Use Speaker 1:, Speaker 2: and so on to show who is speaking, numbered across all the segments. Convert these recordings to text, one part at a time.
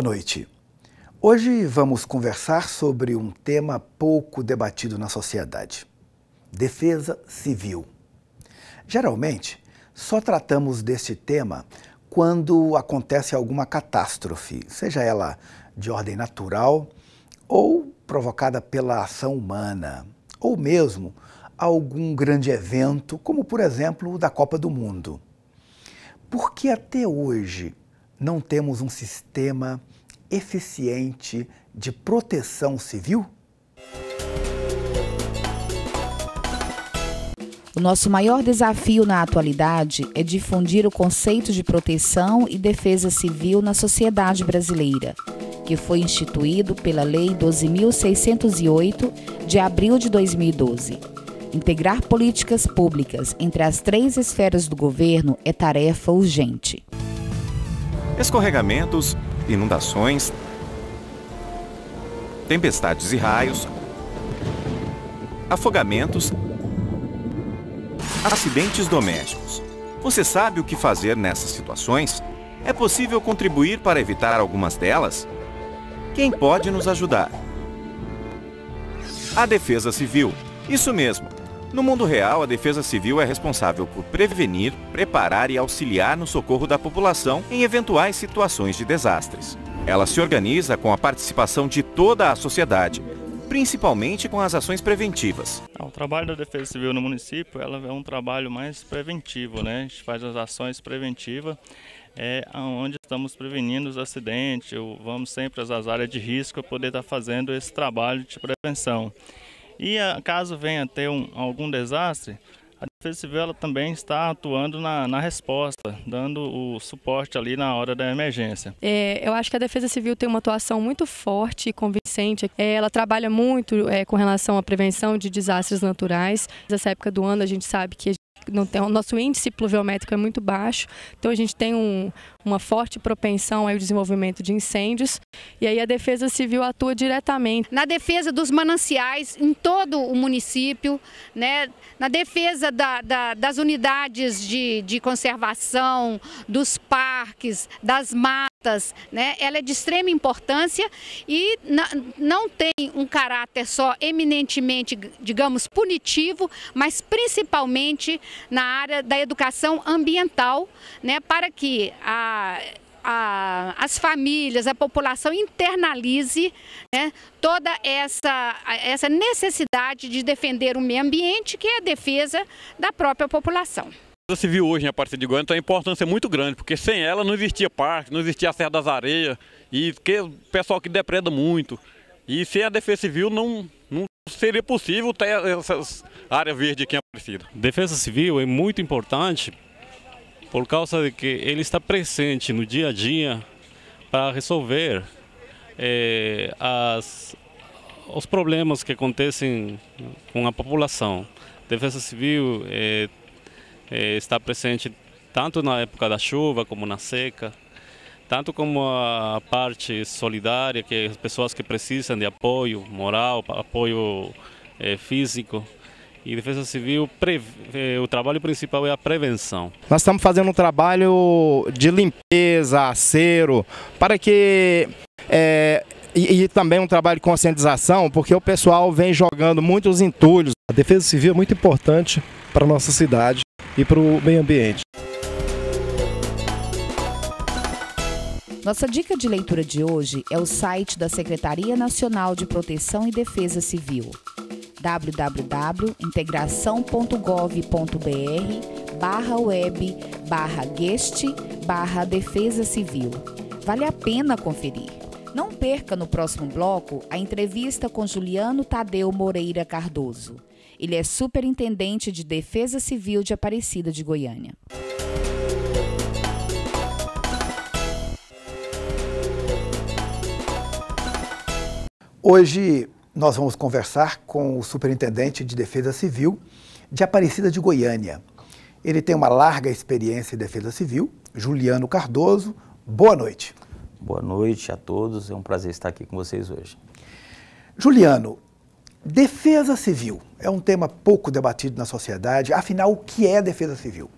Speaker 1: Boa noite. Hoje vamos conversar sobre um tema pouco debatido na sociedade: defesa civil. Geralmente, só tratamos deste tema quando acontece alguma catástrofe, seja ela de ordem natural ou provocada pela ação humana, ou mesmo algum grande evento, como por exemplo o da Copa do Mundo. Por que até hoje não temos um sistema eficiente de proteção civil?
Speaker 2: O nosso maior desafio na atualidade é difundir o conceito de proteção e defesa civil na sociedade brasileira, que foi instituído pela Lei 12.608, de abril de 2012. Integrar políticas públicas entre as três esferas do governo é tarefa urgente.
Speaker 3: Escorregamentos inundações, tempestades e raios, afogamentos, acidentes domésticos. Você sabe o que fazer nessas situações? É possível contribuir para evitar algumas delas? Quem pode nos ajudar? A Defesa Civil. Isso mesmo. No mundo real, a Defesa Civil é responsável por prevenir, preparar e auxiliar no socorro da população em eventuais situações de desastres. Ela se organiza com a participação de toda a sociedade, principalmente com as ações preventivas. É, o trabalho da Defesa Civil no município ela é um trabalho mais preventivo, né? A gente faz as ações preventivas, é, onde estamos prevenindo os acidentes, vamos sempre às áreas de risco para poder estar fazendo esse trabalho de prevenção. E ah, caso venha ter um, algum desastre, a Defesa Civil ela também está atuando na, na, resposta, dando o suporte ali na hora da emergência. É, eu acho que a Defesa Civil tem uma atuação muito forte e convincente. É, ela trabalha muito é, com relação à prevenção de desastres naturais. Nessa época do ano, a gente sabe que a não tem, o nosso índice pluviométrico é muito baixo,
Speaker 2: então a gente tem um, uma forte propensão ao desenvolvimento de incêndios. E aí a Defesa Civil atua diretamente. Na defesa dos mananciais em todo o município, né? na defesa da, da, das unidades de, de conservação, dos parques, das matas. Né? Ela é de extrema importância e não tem um caráter só eminentemente, digamos, punitivo, mas principalmente na área da educação ambiental, né, para que a as famílias, a população internalize né, toda essa, essa necessidade de defender o meio ambiente, que é a defesa da própria população.
Speaker 3: A civil hoje, né, a partir de Goiânia, tem então uma importância é muito grande, porque sem ela não existia parque, não existia a Serra das Areias, e que, o pessoal que depreda muito. E sem a defesa civil não, não seria possível ter essas áreas verdes aqui em Aparecida. Defesa Civil é muito importante por causa de que ele está presente no dia a dia para resolver é, as, os problemas que acontecem com a população. Defesa Civil é, é, está presente tanto na época da chuva como na seca tanto como a parte solidária, que as pessoas que precisam de apoio moral, apoio é, físico. E defesa civil, eh, o trabalho principal é a prevenção. Nós estamos fazendo um trabalho de limpeza, acero, para que é, e, e, também um trabalho de conscientização, porque o pessoal vem jogando muitos entulhos.
Speaker 1: A defesa civil é muito importante para a nossa cidade e para o meio ambiente.
Speaker 2: Nossa dica de leitura de hoje é o site da Secretaria Nacional de Proteção e Defesa Civil www.integração.gov.br barra web barra guest barra defesa civil. Vale a pena conferir. Não perca no próximo bloco a entrevista com Juliano Tadeu Moreira Cardoso. Ele é superintendente de Defesa Civil de Aparecida de Goiânia.
Speaker 1: Hoje nós vamos conversar com o Superintendente de Defesa Civil de Aparecida de Goiânia. Ele tem uma larga experiência em defesa civil, Juliano Cardoso. Boa noite.
Speaker 3: Boa noite a todos, é um prazer estar aqui com vocês hoje.
Speaker 1: Juliano, defesa civil é um tema pouco debatido na sociedade, afinal, o que é defesa civil?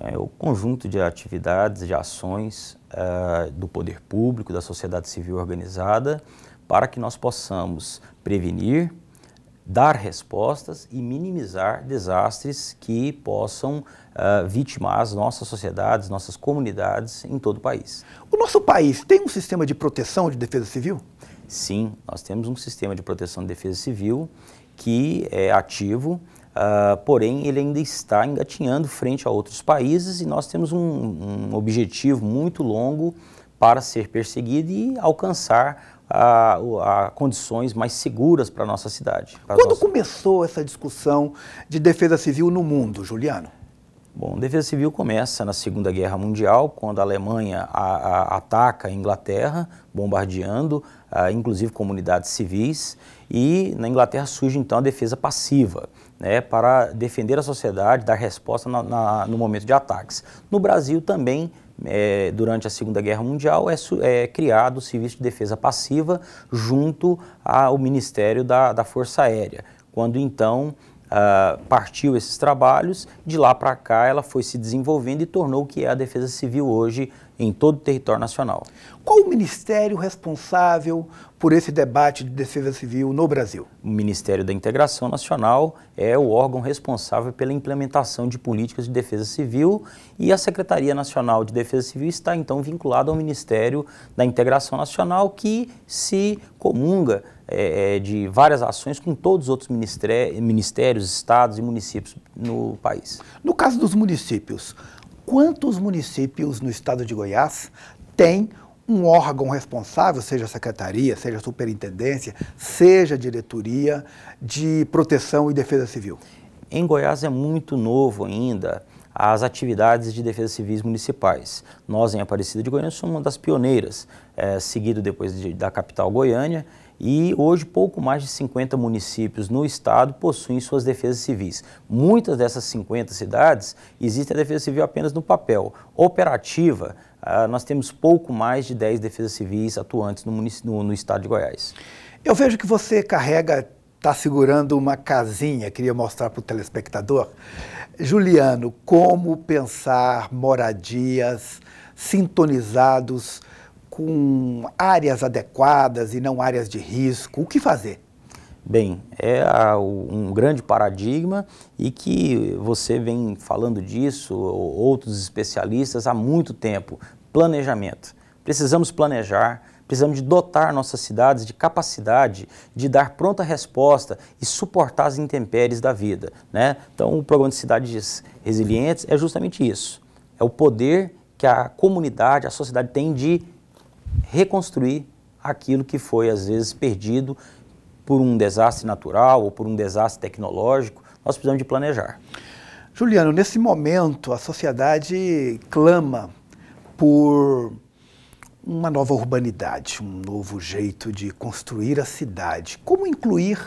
Speaker 1: É o conjunto
Speaker 3: de atividades, de ações uh, do poder público, da sociedade civil organizada, para que nós possamos prevenir, dar respostas e minimizar desastres que possam uh, vitimar as nossas sociedades, nossas comunidades em todo o país. O nosso país tem um sistema de proteção de defesa civil? Sim, nós temos um sistema de proteção de defesa civil que é ativo, uh, porém ele ainda está engatinhando frente a outros países e nós temos um, um objetivo muito longo para ser perseguido e alcançar a, a condições mais seguras para a nossa cidade. Quando
Speaker 1: começou essa discussão de defesa civil no mundo, Juliano?
Speaker 3: Bom, defesa civil começa na Segunda Guerra Mundial, quando a Alemanha a, a, ataca a Inglaterra, bombardeando, a, ah, inclusive, comunidades civis, e na Inglaterra surge então a defesa passiva, né, para defender a sociedade, dar resposta na, na, no momento de ataques. No Brasil também é, durante a Segunda Guerra Mundial, é, é, criado o Serviço de Defesa Passiva junto ao Ministério da, da Força Aérea. Quando então ah, partiu esses trabalhos, de lá para cá ela foi se desenvolvendo e tornou o que é a defesa civil hoje em todo o território nacional.
Speaker 1: Qual o ministério responsável
Speaker 3: por esse debate de defesa civil no Brasil? O Ministério da Integração Nacional é o órgão responsável pela implementação de políticas de defesa civil e a Secretaria Nacional de Defesa Civil está então vinculada ao Ministério da Integração Nacional, que se comunga é, é de várias ações com todos os outros ministérios,
Speaker 1: estados e municípios no país. No caso dos municípios, quantos municípios no estado de Goiás têm um órgão responsável, seja secretaria, seja superintendência, seja diretoria de proteção e defesa civil?
Speaker 3: Em Goiás é muito novo ainda as atividades de defesa civis municipais. Nós, em Aparecida de Goiânia, somos uma das pioneiras, é, seguido depois de, da capital Goiânia, e hoje pouco mais de 50 municípios no estado possuem suas defesas civis. Muitas dessas 50 cidades existe a defesa civil apenas no papel. Operativa, ah, nós temos pouco mais de 10 defesas civis atuantes no, no, no
Speaker 1: estado de Goiás. Eu vejo que você carrega, está segurando uma casinha, queria mostrar para o telespectador. Juliano, como pensar moradias sintonizados com áreas adequadas e não áreas de risco? O que fazer?
Speaker 3: Bem, é um grande paradigma e que você vem falando disso, outros especialistas, há muito tempo. Planejamento. Precisamos planejar, precisamos de dotar nossas cidades de capacidade de dar pronta resposta e suportar as intempéries da vida. Né? Então, o programa de cidades resilientes é justamente isso. É o poder que a comunidade, a sociedade tem de reconstruir aquilo que foi, às vezes, perdido por um desastre natural ou por um desastre tecnológico.
Speaker 1: Nós precisamos de planejar. Juliano, nesse momento, a sociedade clama por uma nova urbanidade, um novo jeito de construir a cidade. Como incluir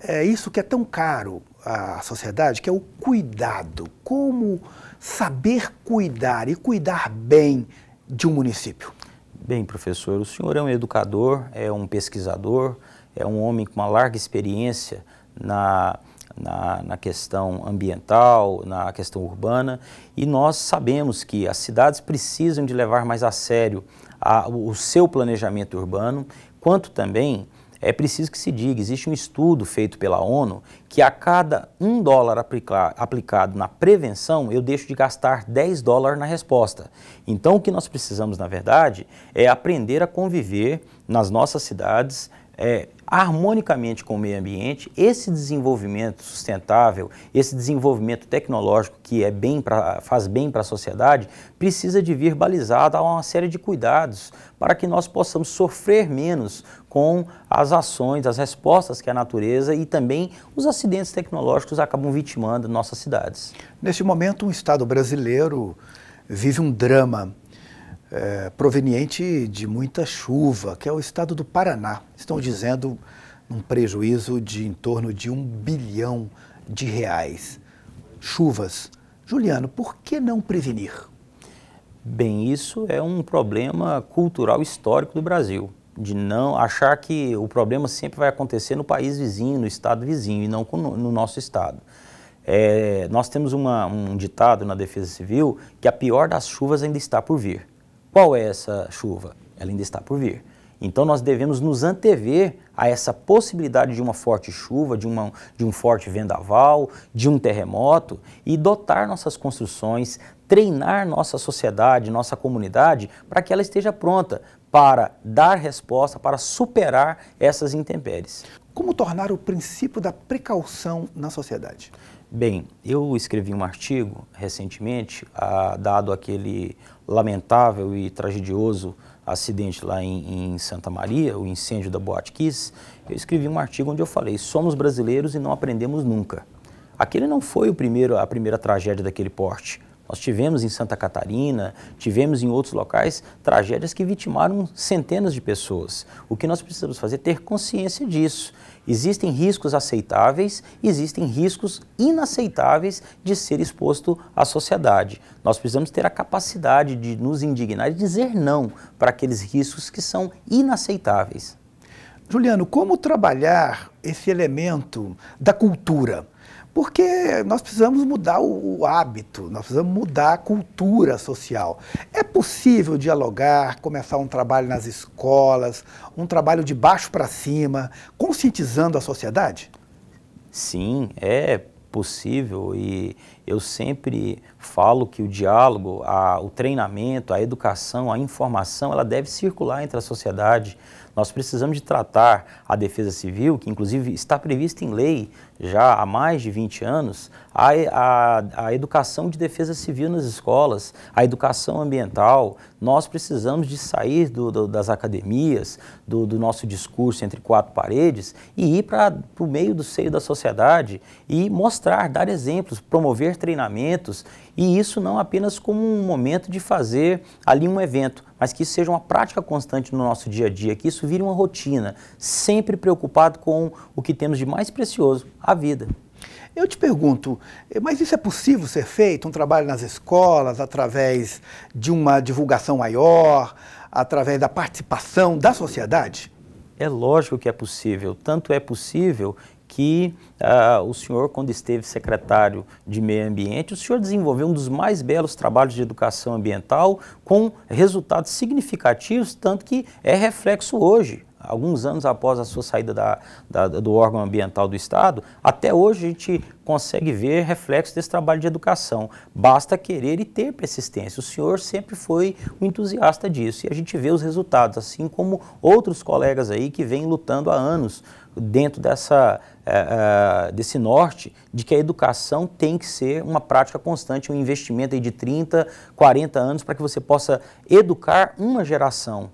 Speaker 1: é, isso que é tão caro à sociedade, que é o cuidado? Como saber cuidar e cuidar bem de um município?
Speaker 3: Bem, professor, o senhor é um educador, é um pesquisador, é um homem com uma larga experiência na, na, na, questão ambiental, na questão urbana, e nós sabemos que as cidades precisam de levar mais a sério a, o seu planejamento urbano, quanto também é preciso que se diga, existe um estudo feito pela ONU que a cada um dólar aplicado na prevenção, eu deixo de gastar 10 dólares na resposta. Então, o que nós precisamos, na verdade, é aprender a conviver nas nossas cidades, é, harmonicamente com o meio ambiente, esse desenvolvimento sustentável, esse desenvolvimento tecnológico que é bem pra, faz bem para a sociedade, precisa de vir balizado a uma série de cuidados para que nós possamos sofrer menos com as ações, as respostas que a natureza e também os acidentes tecnológicos
Speaker 1: acabam vitimando nossas cidades. Neste momento, o um Estado brasileiro vive um drama é, proveniente de muita chuva, que é o estado do Paraná. Estão dizendo um prejuízo de em torno de um bilhão de reais. Chuvas. Juliano, por que não prevenir?
Speaker 3: Bem, isso é um problema cultural histórico do Brasil, de não achar que o problema sempre vai acontecer no país vizinho, no estado vizinho, e não no nosso estado. É, nós temos uma, um ditado na Defesa Civil que a pior das chuvas ainda está por vir. Qual é essa chuva? Ela ainda está por vir. Então nós devemos nos antever a essa possibilidade de uma forte chuva, de, uma, de um forte vendaval, de um terremoto e dotar nossas construções, treinar nossa sociedade, nossa comunidade para que ela esteja pronta para dar resposta, para superar essas intempéries.
Speaker 1: Como tornar o princípio da precaução na
Speaker 3: sociedade? Bem, eu escrevi um artigo recentemente, ah, dado aquele lamentável e tragedioso acidente lá em, em, Santa Maria, o incêndio da Boate Kiss, eu escrevi um artigo onde eu falei, somos brasileiros e não aprendemos nunca. Aquele não foi o primeiro, a primeira tragédia daquele porte. Nós tivemos em Santa Catarina, tivemos em outros locais tragédias que vitimaram centenas de pessoas. O que nós precisamos fazer é ter consciência disso Existem riscos aceitáveis, existem riscos inaceitáveis de ser exposto à sociedade. Nós precisamos ter a capacidade de nos indignar e dizer não para aqueles riscos que são inaceitáveis.
Speaker 1: Juliano, como trabalhar esse elemento da cultura? Porque nós precisamos mudar o, o, hábito, nós precisamos mudar a cultura social. É possível dialogar, começar um trabalho nas escolas, um trabalho de baixo para cima, conscientizando a sociedade?
Speaker 3: Sim, é possível e eu sempre falo que o diálogo, a, o treinamento, a educação, a informação, ela deve circular entre a sociedade. Nós precisamos de tratar a Defesa Civil, que inclusive está prevista em lei já há mais de 20 anos, a, a, a educação de defesa civil nas escolas, a educação ambiental. Nós precisamos de sair do, do, das academias, do, do nosso discurso entre quatro paredes e ir para o meio do seio da sociedade e mostrar, dar exemplos, promover treinamentos e isso não apenas como um momento de fazer ali um evento, mas que isso seja uma prática constante no nosso dia a dia, que isso vire uma
Speaker 1: rotina, sempre sempre preocupado com o que temos de mais precioso, a vida. Eu te pergunto, eh, mas isso é possível ser feito? Um trabalho nas escolas, através de uma divulgação maior, através da participação da sociedade?
Speaker 3: É lógico que é possível. Tanto é possível que uh, o senhor, quando esteve secretário de Meio Ambiente, o senhor desenvolveu um dos mais belos trabalhos de educação ambiental com resultados significativos, tanto que é reflexo hoje alguns anos após a sua saída da, da, do órgão ambiental do Estado, até hoje a gente consegue ver reflexos desse trabalho de educação. Basta querer e ter persistência. O senhor sempre foi um entusiasta disso e a gente vê os resultados, assim como outros colegas aí que vêm lutando há anos dentro dessa, eh, eh, desse norte de que a educação tem que ser uma prática constante, um investimento aí de 30, 40 anos
Speaker 1: para que você possa educar uma geração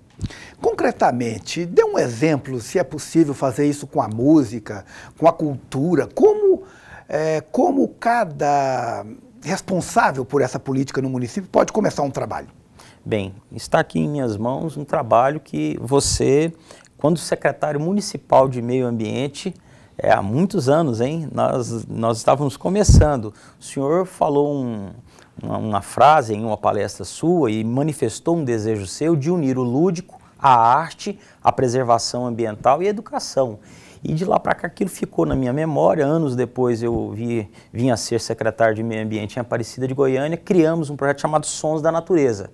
Speaker 1: Concretamente, dê um exemplo, se é possível fazer isso com a música, com a cultura, como, é, como cada responsável por essa política no município pode começar um trabalho.
Speaker 3: Bem, está aqui em minhas mãos um trabalho que você, quando secretário municipal de meio ambiente, é, há muitos anos, hein? Nós, nós estávamos começando. O senhor falou um, uma, uma frase em uma palestra sua e manifestou um desejo seu de unir o lúdico, a arte, a preservação ambiental e a educação. E de lá para cá aquilo ficou na minha memória. Anos depois eu vi, vim a ser secretário de Meio Ambiente em Aparecida de Goiânia, criamos um projeto chamado Sons da Natureza.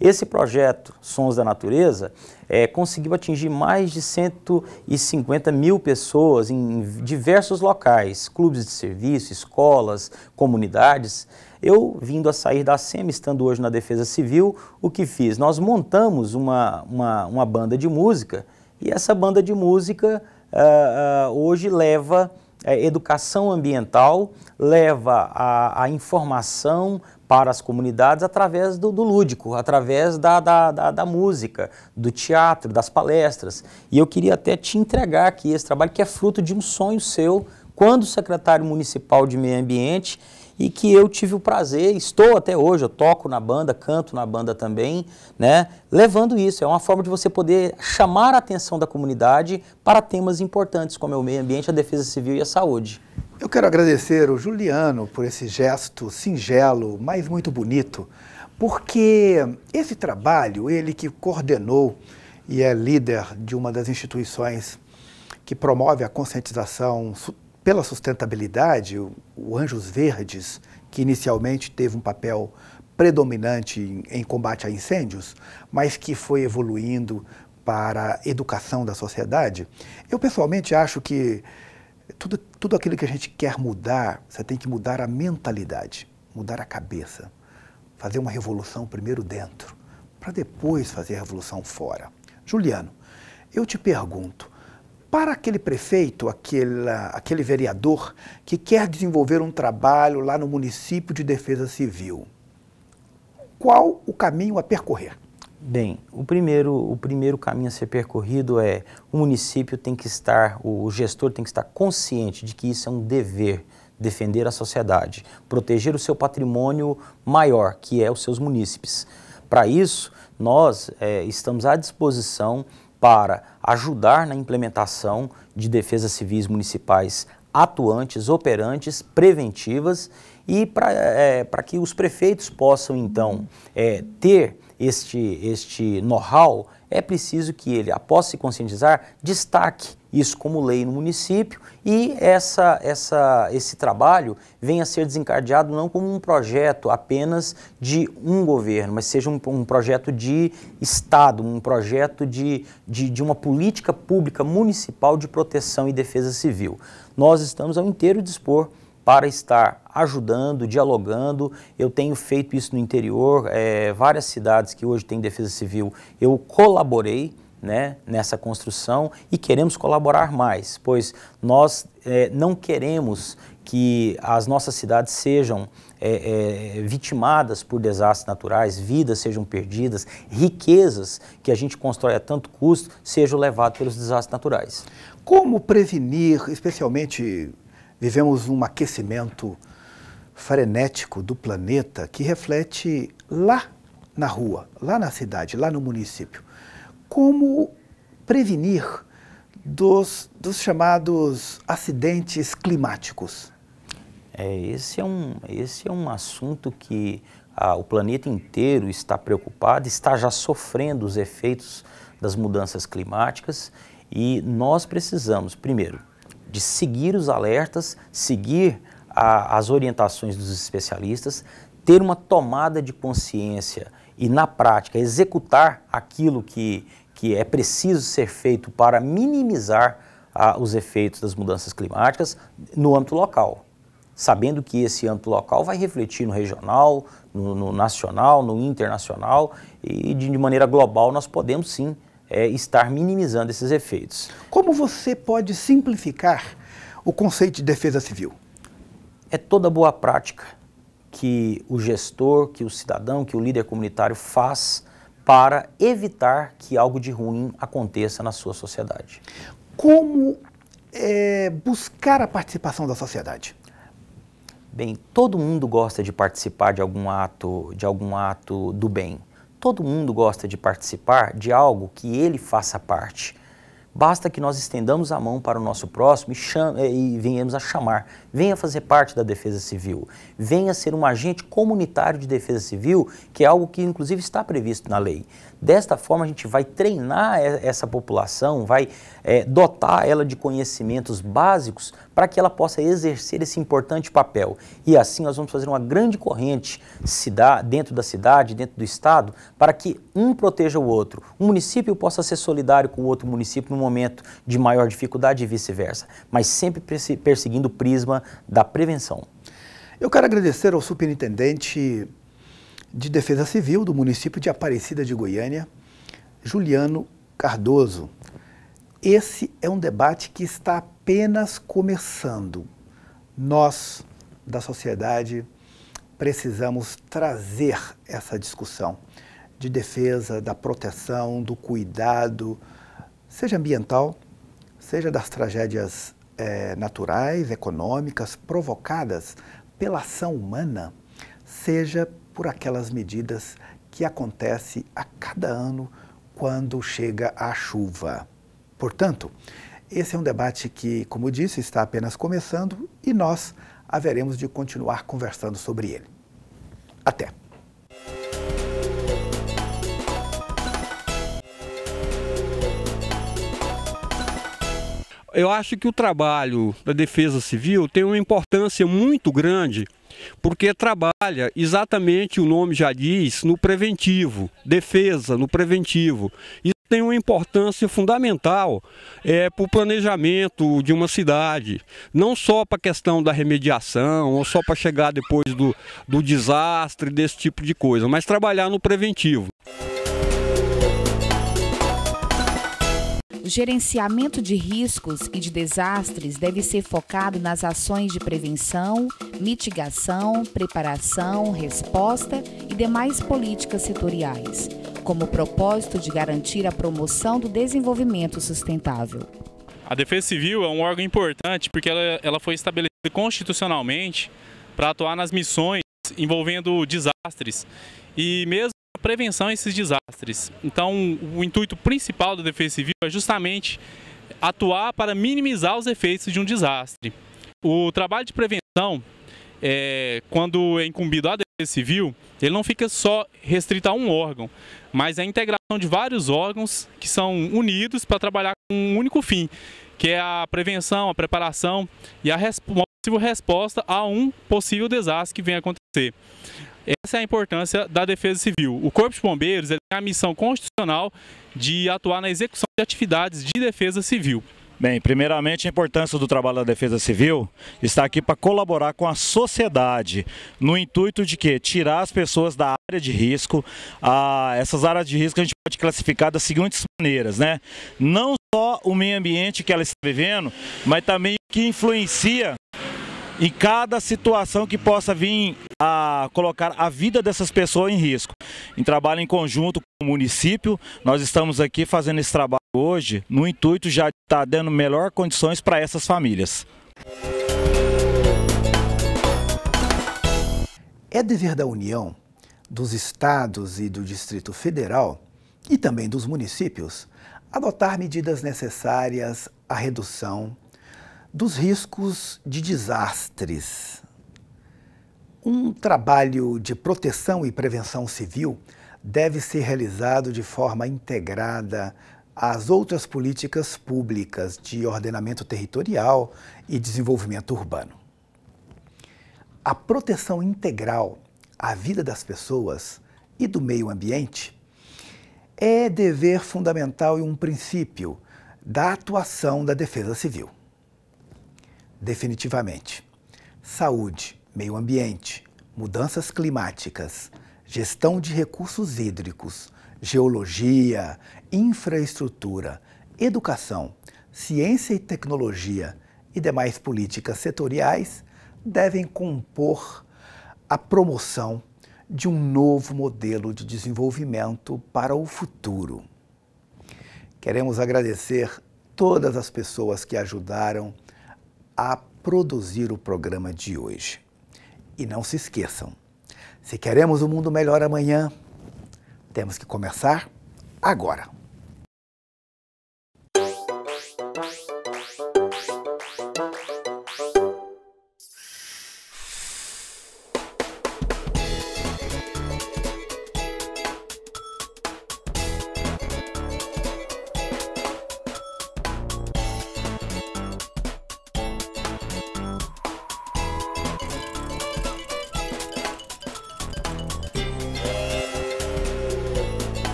Speaker 3: Esse projeto, Sons da Natureza, é, conseguiu atingir mais de 150 mil pessoas em diversos locais, clubes de serviço, escolas, comunidades. Eu, vindo a sair da SEMI, estando hoje na Defesa Civil, o que fiz? Nós montamos uma, uma, uma banda de música e essa banda de música uh, uh, hoje leva uh, educação ambiental, leva a, a, informação para as comunidades através do, do lúdico, através da, da, da, da, música, do teatro, das palestras. E eu queria até te entregar aqui esse trabalho que é fruto de um sonho seu, quando secretário municipal de meio ambiente, e que eu tive o prazer, estou até hoje, eu toco na banda, canto na banda também, né? Levando isso, é uma forma de você poder chamar a atenção da comunidade para temas importantes como é o meio ambiente, a defesa civil e a saúde.
Speaker 1: Eu quero agradecer o Juliano por esse gesto singelo, mas muito bonito, porque esse trabalho, ele que coordenou e é líder de uma das instituições que promove a conscientização pela sustentabilidade, o, o Anjos Verdes, que inicialmente teve um papel predominante em, em combate a incêndios, mas que foi evoluindo para a educação da sociedade, eu pessoalmente acho que tudo, tudo aquilo que a gente quer mudar, você tem que mudar a mentalidade, mudar a cabeça, fazer uma revolução primeiro dentro, para depois fazer a revolução fora. Juliano, eu te pergunto, para aquele prefeito, aquele, aquele vereador que quer desenvolver um trabalho lá no município de defesa civil, qual o caminho a percorrer?
Speaker 3: Bem, o primeiro, o primeiro caminho a ser percorrido é o município tem que estar, o gestor tem que estar consciente de que isso é um dever, defender a sociedade, proteger o seu patrimônio maior, que é os seus munícipes. Para isso, nós é, estamos à disposição para ajudar na implementação de defesas civis municipais atuantes, operantes, preventivas e para é, que os prefeitos possam então é, ter este, este know-how, é preciso que ele, após se conscientizar, destaque isso como lei no município e essa, essa, esse trabalho venha a ser desencadeado não como um projeto apenas de um governo, mas seja um, um projeto de Estado, um projeto de, de, de uma política pública municipal de proteção e defesa civil. Nós estamos ao inteiro dispor para estar ajudando, dialogando. Eu tenho feito isso no interior, é, várias cidades que hoje têm defesa civil, eu colaborei né, nessa construção e queremos colaborar mais, pois nós é, não queremos que as nossas cidades sejam é, é, vitimadas por desastres naturais, vidas sejam perdidas, riquezas que a gente constrói a tanto custo sejam levadas pelos desastres
Speaker 1: naturais. Como prevenir, especialmente vivemos um aquecimento frenético do planeta que reflete lá na rua, lá na cidade, lá no município como prevenir dos, dos chamados acidentes climáticos?
Speaker 3: É, esse, é um, esse é um assunto que ah, o planeta inteiro está preocupado, está já sofrendo os efeitos das mudanças climáticas e nós precisamos, primeiro, de seguir os alertas, seguir a, as orientações dos especialistas, ter uma tomada de consciência e, na prática, executar aquilo que que é preciso ser feito para minimizar ah, os efeitos das mudanças climáticas no âmbito local, sabendo que esse âmbito local vai refletir no regional, no, no nacional, no internacional e de, de maneira global nós podemos sim é, estar minimizando esses efeitos. Como você pode simplificar o conceito de defesa civil? É toda boa prática que o gestor, que o cidadão, que o líder comunitário faz para evitar que algo de ruim aconteça na sua sociedade.
Speaker 1: Como é, buscar a participação da sociedade?
Speaker 3: Bem, todo mundo gosta de participar de algum ato, de algum ato do bem. Todo mundo gosta de participar de algo que ele faça parte. Basta que nós estendamos a mão para o nosso próximo e, e venhamos a chamar venha fazer parte da Defesa Civil, venha ser um agente comunitário de Defesa Civil, que é algo que inclusive está previsto na lei. Desta forma, a gente vai treinar essa população, vai é, dotar ela de conhecimentos básicos para que ela possa exercer esse importante papel. E assim nós vamos fazer uma grande corrente dentro da cidade, dentro do Estado, para que um proteja o outro. Um município possa ser solidário com o outro município no momento de maior dificuldade e vice-versa, mas sempre perseguindo o prisma da prevenção.
Speaker 1: Eu quero agradecer ao superintendente de Defesa Civil do município de Aparecida de Goiânia, Juliano Cardoso. Esse é um debate que está apenas começando. Nós, da sociedade, precisamos trazer essa discussão de defesa, da proteção, do cuidado, seja ambiental, seja das tragédias é, naturais, econômicas, provocadas pela ação humana, seja por aquelas medidas que acontecem a cada ano quando chega a chuva. Portanto, esse é um debate que, como disse, está apenas começando e nós haveremos de continuar conversando sobre ele. Até!
Speaker 3: eu acho que o trabalho da Defesa Civil tem uma importância muito grande, porque trabalha exatamente, o nome já diz, no preventivo, defesa, no preventivo. Isso tem uma importância fundamental é, para o planejamento de uma cidade, não só para a questão da remediação, ou só para chegar depois do, do desastre, desse tipo de coisa, mas trabalhar no preventivo.
Speaker 2: gerenciamento de riscos e de desastres deve ser focado nas ações de prevenção, mitigação, preparação, resposta e demais políticas setoriais, como propósito de garantir a promoção do desenvolvimento sustentável.
Speaker 3: A Defesa Civil é um órgão importante porque ela, ela foi estabelecida constitucionalmente para atuar nas missões envolvendo desastres. E mesmo prevenção a esses desastres. Então, o intuito principal da Defesa Civil é justamente atuar para minimizar os efeitos de um desastre. O trabalho de prevenção, é, quando é incumbido à Defesa Civil, ele não fica só restrito a um órgão, mas é a integração de vários órgãos que são unidos para trabalhar com um único fim, que é a prevenção, a preparação e a resp possível resposta a um possível desastre que venha acontecer. Essa é a importância da Defesa Civil. O Corpo de Bombeiros tem a missão constitucional de atuar na execução de atividades de defesa civil. Bem, primeiramente a importância do trabalho da Defesa Civil está aqui para colaborar com a sociedade, no intuito de que? Tirar as pessoas da área de risco. A, ah, essas áreas de risco a gente pode classificar das seguintes maneiras, né? Não só o meio ambiente que ela está vivendo, mas também o que influencia em cada situação que possa vir a colocar a vida dessas pessoas em risco. Em trabalho em conjunto com o município, nós estamos aqui fazendo esse trabalho hoje no intuito já de estar tá dando melhor condições para essas famílias.
Speaker 1: É dever da União, dos estados e do Distrito Federal e também dos municípios adotar medidas necessárias à redução dos riscos de desastres. Um trabalho de proteção e prevenção civil deve ser realizado de forma integrada às outras políticas públicas de ordenamento territorial e desenvolvimento urbano. A proteção integral à vida das pessoas e do meio ambiente é dever fundamental e um princípio da atuação da defesa civil definitivamente. Saúde, meio ambiente, mudanças climáticas, gestão de recursos hídricos, geologia, infraestrutura, educação, ciência e tecnologia e demais políticas setoriais devem compor a promoção de um novo modelo de desenvolvimento para o futuro. Queremos agradecer todas as pessoas que ajudaram a produzir o programa de hoje. E não se esqueçam, se queremos um mundo melhor amanhã, temos que começar agora.